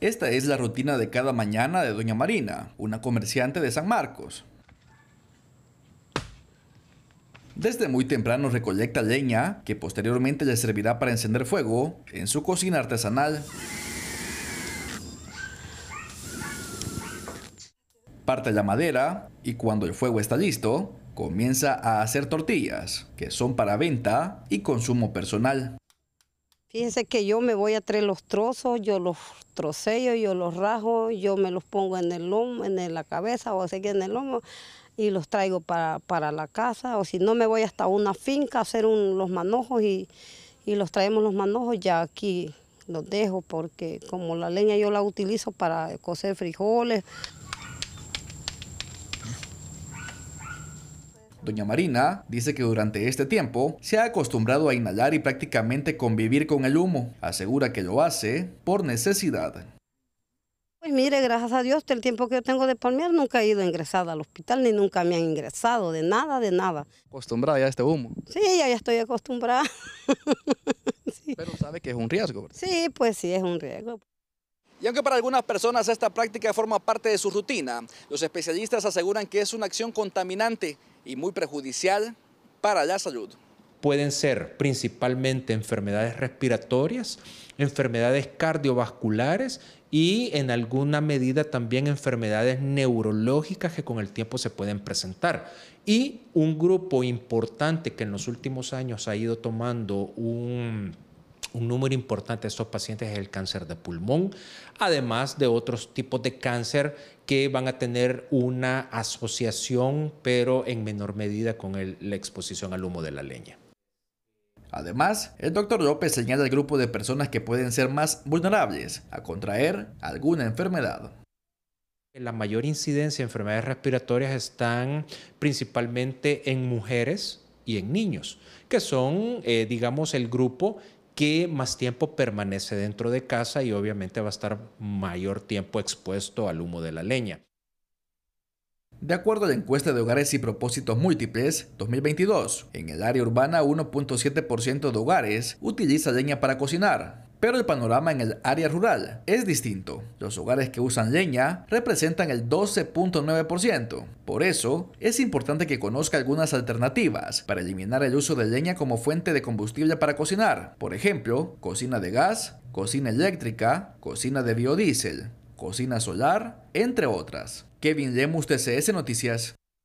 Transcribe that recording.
Esta es la rutina de cada mañana de Doña Marina, una comerciante de San Marcos. Desde muy temprano recolecta leña, que posteriormente le servirá para encender fuego en su cocina artesanal. Parte la madera y cuando el fuego está listo, comienza a hacer tortillas, que son para venta y consumo personal. Fíjese que yo me voy a traer los trozos, yo los troceo, yo los rajo, yo me los pongo en el lomo, en la cabeza o así que en el lomo y los traigo para, la casa. O si no, me voy hasta una finca a hacer los manojos y, y los traemos los manojos ya aquí los dejo porque como la leña yo la utilizo para cocer frijoles. Doña Marina dice que durante este tiempo se ha acostumbrado a inhalar y prácticamente convivir con el humo. Asegura que lo hace por necesidad. Pues mire, gracias a Dios, el tiempo que yo tengo de palmear nunca he ido ingresada al hospital ni nunca me han ingresado, de nada, de nada. ¿Acostumbrada ya a este humo? Sí, ya, estoy acostumbrada. Pero sabe que es un riesgo. Sí, pues sí, es un riesgo. Y aunque para algunas personas esta práctica forma parte de su rutina, los especialistas aseguran que es una acción contaminante y muy perjudicial para la salud. Pueden ser principalmente enfermedades respiratorias, enfermedades cardiovasculares y en alguna medida también enfermedades neurológicas que con el tiempo se pueden presentar. Y un grupo importante que en los últimos años ha ido tomando un un número importante de estos pacientes es el cáncer de pulmón, además de otros tipos de cáncer que van a tener una asociación, pero en menor medida con la exposición al humo de la leña. Además, el doctor López señala el grupo de personas que pueden ser más vulnerables a contraer alguna enfermedad. La mayor incidencia de enfermedades respiratorias están principalmente en mujeres y en niños, que son, eh, digamos, el grupo que más tiempo permanece dentro de casa y obviamente va a estar mayor tiempo expuesto al humo de la leña. De acuerdo a la encuesta de hogares y propósitos múltiples 2022, en el área urbana 1.7% de hogares utiliza leña para cocinar, pero el panorama en el área rural es distinto. Los hogares que usan leña representan el 12.9%. Por eso, es importante que conozca algunas alternativas para eliminar el uso de leña como fuente de combustible para cocinar. Por ejemplo, cocina de gas, cocina eléctrica, cocina de biodiesel, cocina solar, entre otras. Kevin Lemus, TCS Noticias.